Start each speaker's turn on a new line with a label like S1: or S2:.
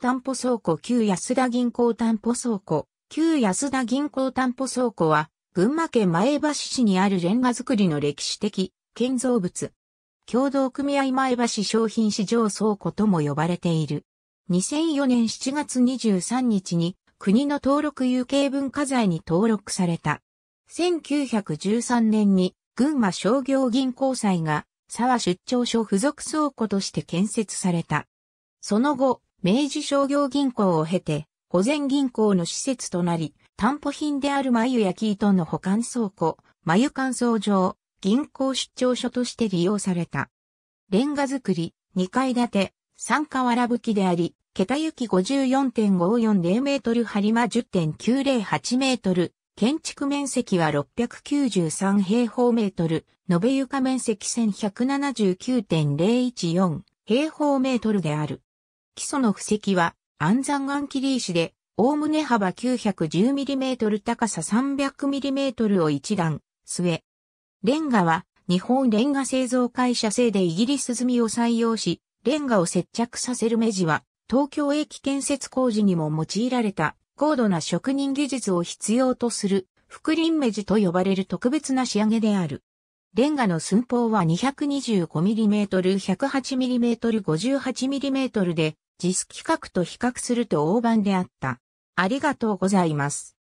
S1: 担保倉庫旧安田銀行担保倉庫旧安田銀行担保倉庫は群馬県前橋市にあるレンガ造りの歴史的建造物。共同組合前橋商品市場倉庫とも呼ばれている。2004年7月23日に国の登録有形文化財に登録された。1913年に群馬商業銀行債が沢出張所付属倉庫として建設された。その後、明治商業銀行を経て、保全銀行の施設となり、担保品である眉やキ糸の保管倉庫、眉乾燥場、銀行出張所として利用された。レンガ造り、2階建て、河らぶきであり、桁行54.540メートル張間10.908メートル、建築面積は693平方メートル、延べ床面積1179.014平方メートルである。基礎の布石は、安山岩切石で、おおむね幅 910mm 高さ 300mm を一段、据え。レンガは、日本レンガ製造会社製でイギリス済みを採用し、レンガを接着させる目地は、東京駅建設工事にも用いられた、高度な職人技術を必要とする、福林目地と呼ばれる特別な仕上げである。レンガの寸法は 225mm、108mm、58mm で、JIS 規格と比較すると大盤であった。ありがとうございます。